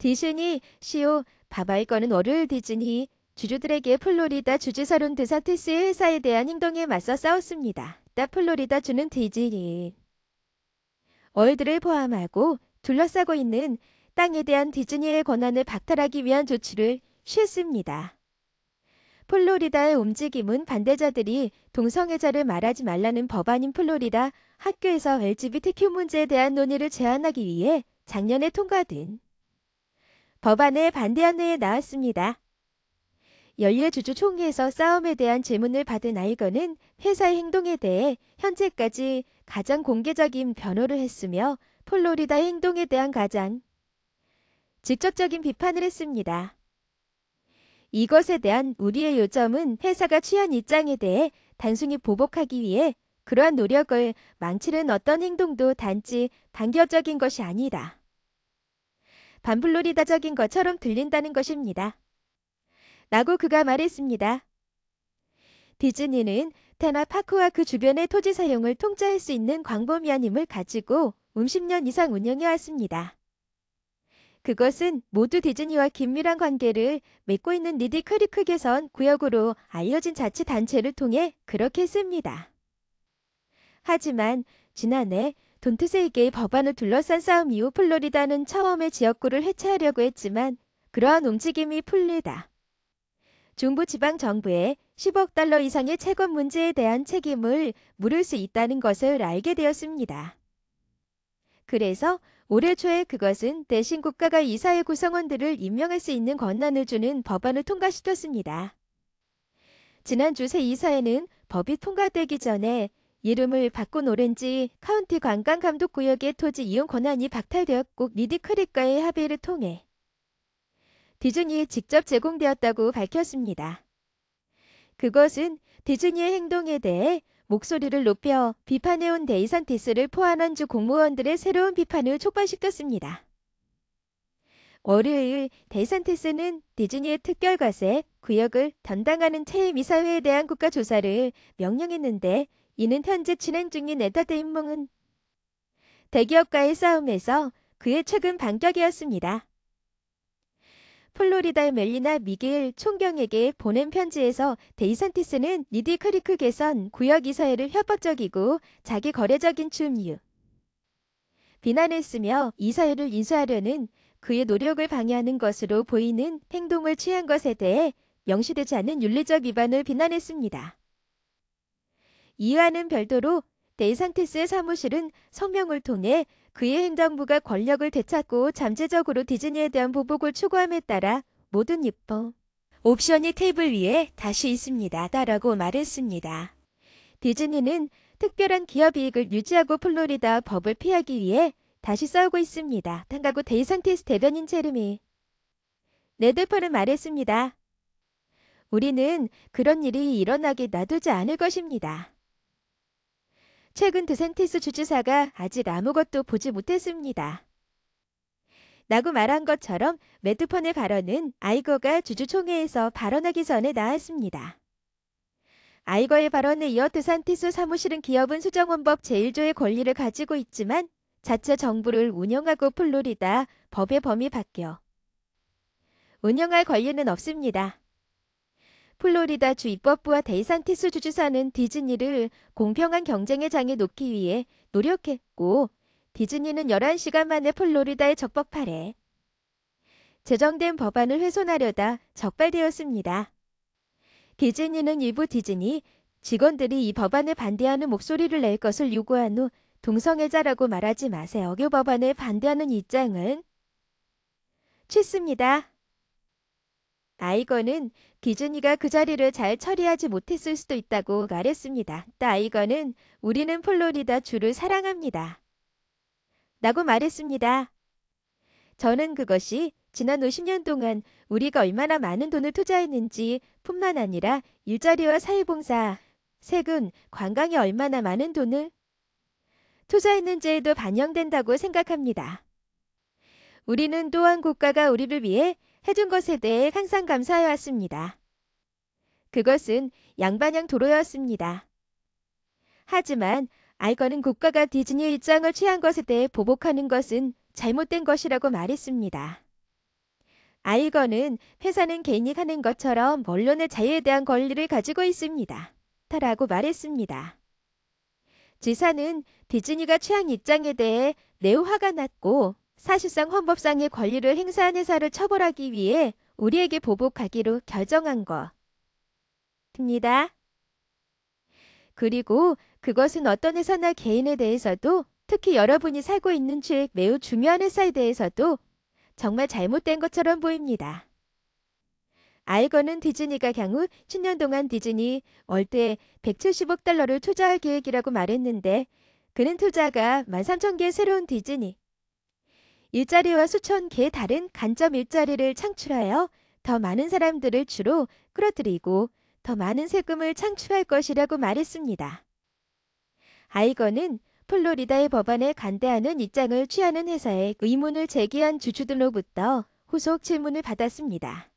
디즈니 시오 바바이 거는 월요일 디즈니 주주들에게 플로리다 주지사론 드사티스 회사에 대한 행동에 맞서 싸웠습니다. 따 플로리다 주는 디즈니 월드를 포함하고 둘러싸고 있는 땅에 대한 디즈니의 권한을 박탈하기 위한 조치를 취했습니다. 플로리다의 움직임은 반대자들이 동성애자를 말하지 말라는 법안인 플로리다 학교에서 LGBTQ 문제에 대한 논의를 제한하기 위해 작년에 통과된 법안에 반대한 후에 나왔습니다. 연례 주주총회에서 싸움에 대한 질문을 받은 아이건은 회사의 행동에 대해 현재까지 가장 공개적인 변호를 했으며 폴로리다 행동에 대한 가장 직접적인 비판을 했습니다. 이것에 대한 우리의 요점은 회사가 취한 입장에 대해 단순히 보복하기 위해 그러한 노력을 망치는 어떤 행동도 단지 단결적인 것이 아니다. 반플로리다적인 것처럼 들린다는 것입니다. 라고 그가 말했습니다. 디즈니는 테나 파크와 그 주변의 토지 사용을 통제할 수 있는 광범위한힘을 가지고 50년 이상 운영해 왔습니다. 그것은 모두 디즈니와 긴밀한 관계를 맺고 있는 리디 크리크 개선 구역으로 알려진 자치단체를 통해 그렇게 씁니다 하지만 지난해 돈트세에게 법안을 둘러싼 싸움 이후 플로리다는 처음에 지역구를 해체하려고 했지만 그러한 움직임이 풀리다. 중부 지방 정부에 10억 달러 이상의 채권 문제에 대한 책임을 물을 수 있다는 것을 알게 되었습니다. 그래서 올해 초에 그것은 대신 국가가 이사회 구성원들을 임명할 수 있는 권한을 주는 법안을 통과시켰습니다. 지난주 새 이사회는 법이 통과되기 전에 이름을 바꾼 오렌지 카운티 관광감독구역의 토지 이용 권한이 박탈되었고 미디크릭과의 합의를 통해 디즈니에 직접 제공되었다고 밝혔습니다. 그것은 디즈니의 행동에 대해 목소리를 높여 비판해온 데이산티스를 포함한 주 공무원들의 새로운 비판을 촉발시켰습니다. 월요일 데이산티스는 디즈니의 특별과세 구역을 담당하는 체임 이사회에 대한 국가 조사를 명령했는데 이는 현재 진행 중인 엔터테인몽은 대기업과의 싸움에서 그의 최근 반격이었습니다. 플로리다의 멜리나 미겔 총경에게 보낸 편지에서 데이산티스는 니디 크리크 개선 구역 이사회를 협박적이고 자기 거래적인 춤유 비난했으며 이사회를 인수하려는 그의 노력을 방해하는 것으로 보이는 행동을 취한 것에 대해 명시되지 않은 윤리적 위반을 비난했습니다. 이와는 별도로 데이산티스의 사무실은 성명을 통해 그의 행정부가 권력을 되찾고 잠재적으로 디즈니에 대한 보복을 추구함에 따라 모든 입법 옵션이 테이블 위에 다시 있습니다. 라고 말했습니다. 디즈니는 특별한 기업 이익을 유지하고 플로리다 법을 피하기 위해 다시 싸우고 있습니다. 탕가고 데이산티스 대변인 체르미 네드퍼은 말했습니다. 우리는 그런 일이 일어나게 놔두지 않을 것입니다. 최근 드센티스 주지사가 아직 아무것도 보지 못했습니다. 라고 말한 것처럼 메트펀의 발언은 아이거가 주주총회에서 발언하기 전에 나왔습니다. 아이거의 발언에 이어 드산티스 사무실은 기업은 수정원법 제1조의 권리를 가지고 있지만 자체 정부를 운영하고 플로리다 법의 범위 바뀌어 운영할 권리는 없습니다. 플로리다 주입법부와 데이산티스 주주사는 디즈니를 공평한 경쟁의 장에 놓기 위해 노력했고 디즈니는 11시간 만에 플로리다에 적법하래 제정된 법안을 훼손하려다 적발되었습니다. 디즈니는 일부 디즈니 직원들이 이 법안에 반대하는 목소리를 낼 것을 요구한 후 동성애자라고 말하지 마세요. 어교 법안에 반대하는 입장은 취습니다. 아이건은 기준이가 그 자리를 잘 처리하지 못했을 수도 있다고 말했습니다. 아이건은 우리는 플로리다 주를 사랑합니다. 라고 말했습니다. 저는 그것이 지난 50년 동안 우리가 얼마나 많은 돈을 투자했는지 뿐만 아니라 일자리와 사회봉사, 세금, 관광에 얼마나 많은 돈을 투자했는지에도 반영된다고 생각합니다. 우리는 또한 국가가 우리를 위해 해준 것에 대해 항상 감사해 왔습니다. 그것은 양반양 도로였습니다. 하지만 아이건은 국가가 디즈니 일장을 취한 것에 대해 보복하는 것은 잘못된 것이라고 말했습니다. 아이건은 회사는 개인이 하는 것처럼 언론의 자유에 대한 권리를 가지고 있습니다. 라고 말했습니다. 지사는 디즈니가 취한 입장에 대해 매우 화가 났고 사실상 헌법상의 권리를 행사한 회사를 처벌하기 위해 우리에게 보복하기로 결정한 것입니다. 그리고 그것은 어떤 회사나 개인에 대해서도 특히 여러분이 살고 있는 즉 매우 중요한 회사에 대해서도 정말 잘못된 것처럼 보입니다. 알거는 디즈니가 향후 10년 동안 디즈니 월드에 170억 달러를 투자할 계획이라고 말했는데 그는 투자가 13,000개의 새로운 디즈니 일자리와 수천 개의 다른 간접 일자리를 창출하여 더 많은 사람들을 주로 끌어들이고 더 많은 세금을 창출할 것이라고 말했습니다. 아이건은 플로리다의 법안에 간대하는 입장을 취하는 회사에 의문을 제기한 주주들로부터 후속 질문을 받았습니다.